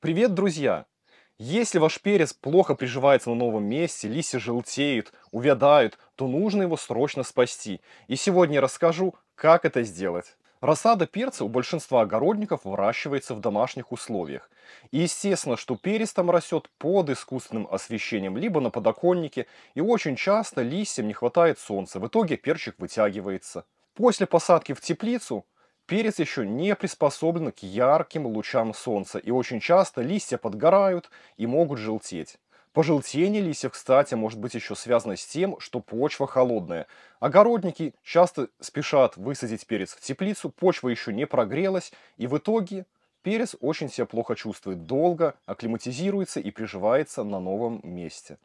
Привет, друзья! Если ваш перец плохо приживается на новом месте, листья желтеют, увядают, то нужно его срочно спасти. И сегодня я расскажу, как это сделать. Рассада перца у большинства огородников выращивается в домашних условиях. И естественно, что перец там растет под искусственным освещением, либо на подоконнике, и очень часто листьям не хватает солнца, в итоге перчик вытягивается. После посадки в теплицу Перец еще не приспособлен к ярким лучам солнца, и очень часто листья подгорают и могут желтеть. Пожелтение листьев, кстати, может быть еще связано с тем, что почва холодная. Огородники часто спешат высадить перец в теплицу, почва еще не прогрелась, и в итоге перец очень себя плохо чувствует, долго акклиматизируется и приживается на новом месте.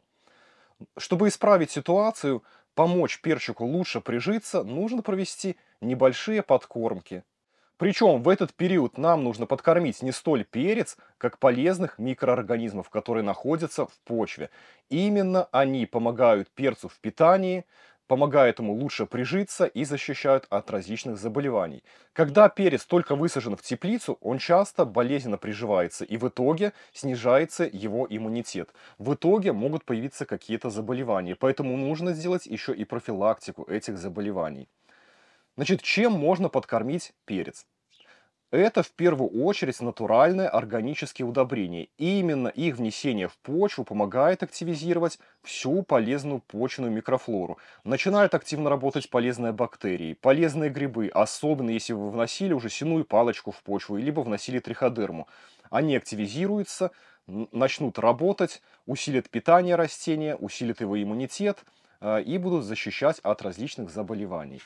Чтобы исправить ситуацию, помочь перчику лучше прижиться, нужно провести небольшие подкормки – причем в этот период нам нужно подкормить не столь перец, как полезных микроорганизмов, которые находятся в почве. Именно они помогают перцу в питании, помогают ему лучше прижиться и защищают от различных заболеваний. Когда перец только высажен в теплицу, он часто болезненно приживается и в итоге снижается его иммунитет. В итоге могут появиться какие-то заболевания, поэтому нужно сделать еще и профилактику этих заболеваний. Значит, чем можно подкормить перец? это в первую очередь натуральные органические удобрения. И именно их внесение в почву помогает активизировать всю полезную почную микрофлору. Начинают активно работать полезные бактерии, полезные грибы, особенно если вы вносили уже синую палочку в почву, либо вносили триходерму. Они активизируются, начнут работать, усилят питание растения, усилят его иммунитет э, и будут защищать от различных заболеваний.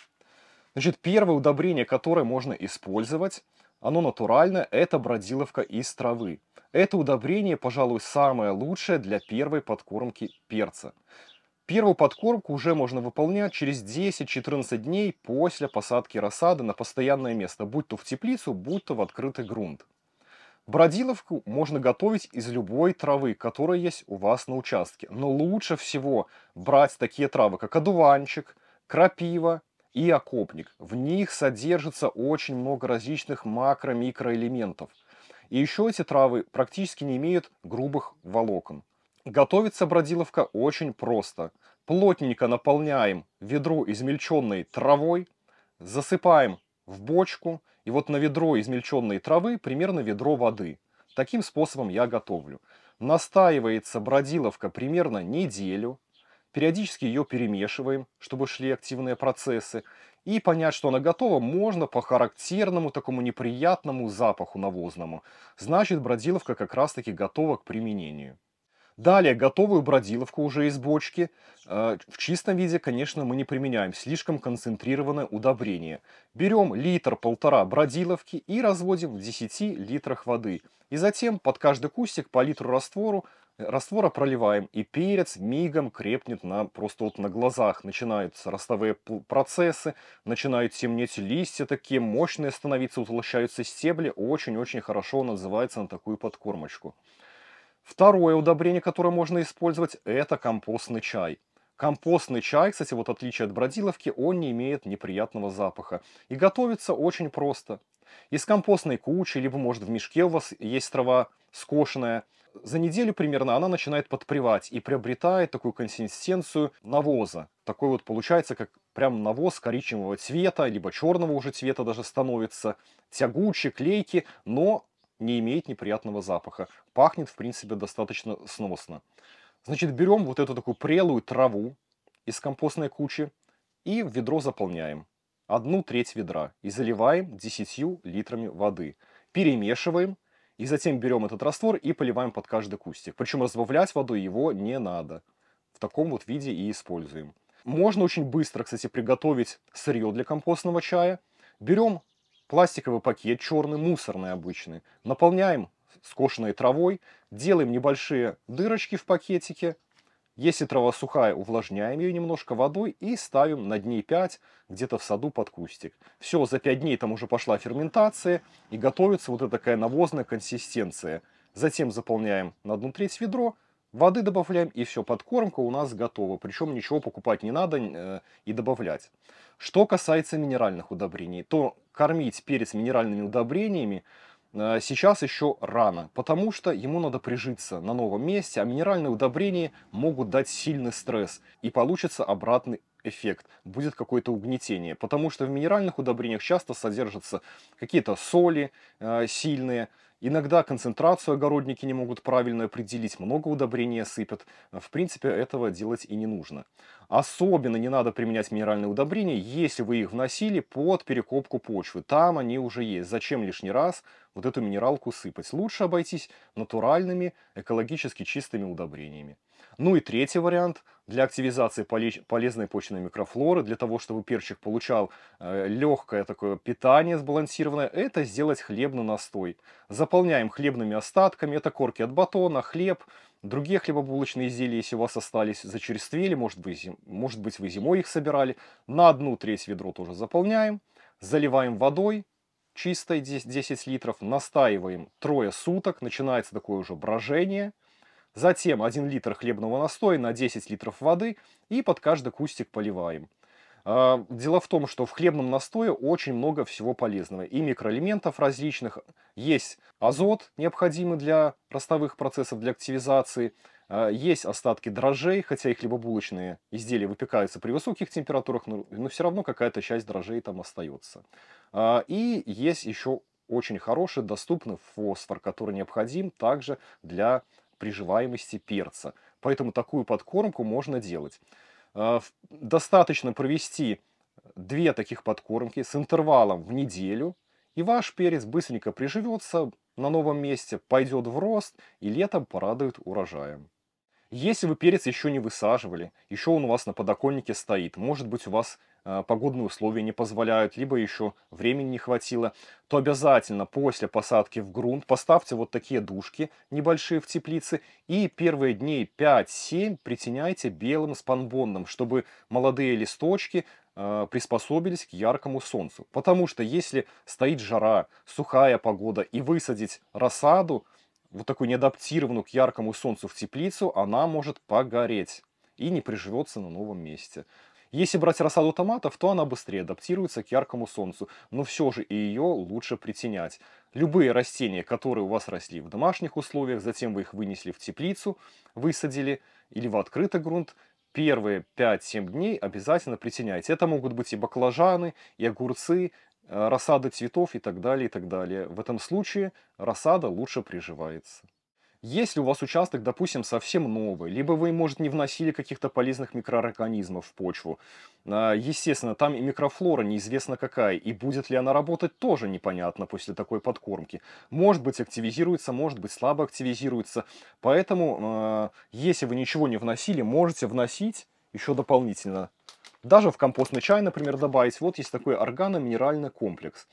Значит, первое удобрение, которое можно использовать, оно натуральное, это бродиловка из травы. Это удобрение, пожалуй, самое лучшее для первой подкормки перца. Первую подкормку уже можно выполнять через 10-14 дней после посадки рассады на постоянное место, будь то в теплицу, будь то в открытый грунт. Бродиловку можно готовить из любой травы, которая есть у вас на участке. Но лучше всего брать такие травы, как одуванчик, крапива, и окопник. В них содержится очень много различных макро-микроэлементов. И еще эти травы практически не имеют грубых волокон. Готовится бродиловка очень просто. Плотненько наполняем ведро измельченной травой, засыпаем в бочку, и вот на ведро измельченной травы примерно ведро воды. Таким способом я готовлю. Настаивается бродиловка примерно неделю, Периодически ее перемешиваем, чтобы шли активные процессы. И понять, что она готова, можно по характерному такому неприятному запаху навозному. Значит, бродиловка как раз-таки готова к применению. Далее готовую бродиловку уже из бочки. Э, в чистом виде, конечно, мы не применяем слишком концентрированное удобрение. Берем литр-полтора бродиловки и разводим в 10 литрах воды. И затем под каждый кустик по литру раствору раствора проливаем, и перец мигом крепнет на, просто вот на глазах. Начинаются ростовые процессы, начинают темнеть листья такие, мощные становиться, утолщаются стебли. Очень-очень хорошо он отзывается на такую подкормочку. Второе удобрение, которое можно использовать, это компостный чай. Компостный чай, кстати, вот отличие от бродиловки, он не имеет неприятного запаха. И готовится очень просто. Из компостной кучи, либо может в мешке у вас есть трава скошенная – за неделю примерно она начинает подпривать и приобретает такую консистенцию навоза. Такой вот получается, как прям навоз коричневого цвета, либо черного уже цвета даже становится, тягучий, клейкий, но не имеет неприятного запаха. Пахнет, в принципе, достаточно сносно. Значит, берем вот эту такую прелую траву из компостной кучи и в ведро заполняем. Одну треть ведра и заливаем 10 литрами воды. Перемешиваем – и затем берем этот раствор и поливаем под каждый кустик. Причем разбавлять водой его не надо. В таком вот виде и используем. Можно очень быстро, кстати, приготовить сырье для компостного чая. Берем пластиковый пакет, черный, мусорный обычный, наполняем скошенной травой, делаем небольшие дырочки в пакетике, если трава сухая, увлажняем ее немножко водой и ставим на дней 5 где-то в саду под кустик. Все, за 5 дней там уже пошла ферментация и готовится вот эта такая навозная консистенция. Затем заполняем на одну треть ведро, воды добавляем и все, подкормка у нас готова. Причем ничего покупать не надо э, и добавлять. Что касается минеральных удобрений, то кормить перец минеральными удобрениями – Э, сейчас еще рано, потому что ему надо прижиться на новом месте, а минеральные удобрения могут дать сильный стресс и получится обратный эффект, будет какое-то угнетение, потому что в минеральных удобрениях часто содержатся какие-то соли э, сильные, Иногда концентрацию огородники не могут правильно определить, много удобрения сыпят. В принципе, этого делать и не нужно. Особенно не надо применять минеральные удобрения, если вы их вносили под перекопку почвы. Там они уже есть. Зачем лишний раз вот эту минералку сыпать? Лучше обойтись натуральными, экологически чистыми удобрениями. Ну и третий вариант для активизации полезной почной микрофлоры, для того, чтобы перчик получал э, легкое такое питание сбалансированное, это сделать хлебный настой. Заполняем хлебными остатками, это корки от батона, хлеб, другие хлебобулочные изделия, если у вас остались, зачерствели, может быть, зим... может быть вы зимой их собирали, на одну треть ведро тоже заполняем, заливаем водой, чистой 10 литров, настаиваем трое суток, начинается такое уже брожение – Затем 1 литр хлебного настоя на 10 литров воды и под каждый кустик поливаем. А, дело в том, что в хлебном настое очень много всего полезного. И микроэлементов различных. Есть азот, необходимый для ростовых процессов, для активизации. А, есть остатки дрожжей, хотя и хлебобулочные изделия выпекаются при высоких температурах, но, но все равно какая-то часть дрожжей там остается. А, и есть еще очень хороший доступный фосфор, который необходим также для приживаемости перца. Поэтому такую подкормку можно делать. А, достаточно провести две таких подкормки с интервалом в неделю, и ваш перец быстренько приживется на новом месте, пойдет в рост и летом порадует урожаем. Если вы перец еще не высаживали, еще он у вас на подоконнике стоит, может быть у вас э, погодные условия не позволяют, либо еще времени не хватило, то обязательно после посадки в грунт поставьте вот такие дужки небольшие в теплице и первые дни 5-7 притеняйте белым спанбондом, чтобы молодые листочки э, приспособились к яркому солнцу. Потому что если стоит жара, сухая погода и высадить рассаду, вот такую неадаптированную к яркому солнцу в теплицу, она может погореть и не приживется на новом месте. Если брать рассаду томатов, то она быстрее адаптируется к яркому солнцу, но все же и ее лучше притенять. Любые растения, которые у вас росли в домашних условиях, затем вы их вынесли в теплицу, высадили или в открытый грунт, первые 5-7 дней обязательно притеняйте. Это могут быть и баклажаны, и огурцы, Э, рассады цветов и так далее, и так далее. В этом случае рассада лучше приживается. Если у вас участок, допустим, совсем новый, либо вы, может, не вносили каких-то полезных микроорганизмов в почву, а, естественно, там и микрофлора неизвестно какая, и будет ли она работать, тоже непонятно после такой подкормки. Может быть, активизируется, может быть, слабо активизируется. Поэтому, э, если вы ничего не вносили, можете вносить еще дополнительно даже в компостный чай, например, добавить. Вот есть такой минеральный комплекс.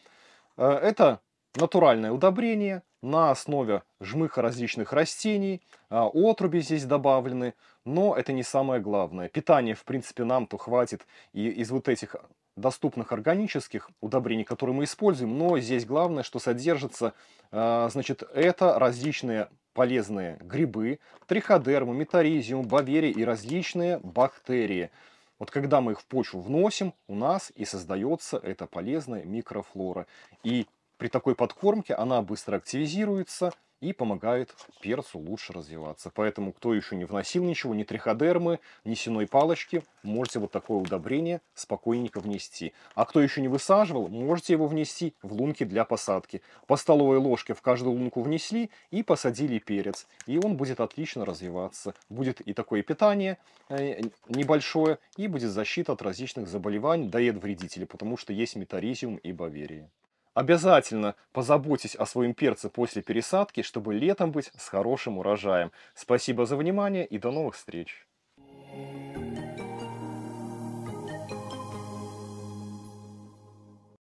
Э, это натуральное удобрение на основе жмыха различных растений, э, отруби здесь добавлены, но это не самое главное. Питание в принципе, нам-то хватит и из вот этих доступных органических удобрений, которые мы используем, но здесь главное, что содержится, э, значит, это различные полезные грибы, триходермы, метаризиум, баверии и различные бактерии. Вот когда мы их в почву вносим, у нас и создается эта полезная микрофлора. И при такой подкормке она быстро активизируется, и помогает перцу лучше развиваться. Поэтому, кто еще не вносил ничего, ни триходермы, ни сеной палочки, можете вот такое удобрение спокойненько внести. А кто еще не высаживал, можете его внести в лунки для посадки. По столовой ложке в каждую лунку внесли и посадили перец. И он будет отлично развиваться. Будет и такое питание э, небольшое, и будет защита от различных заболеваний, доед вредителей, потому что есть метаризиум и баверия. Обязательно позаботьтесь о своем перце после пересадки, чтобы летом быть с хорошим урожаем. Спасибо за внимание и до новых встреч! Thank you.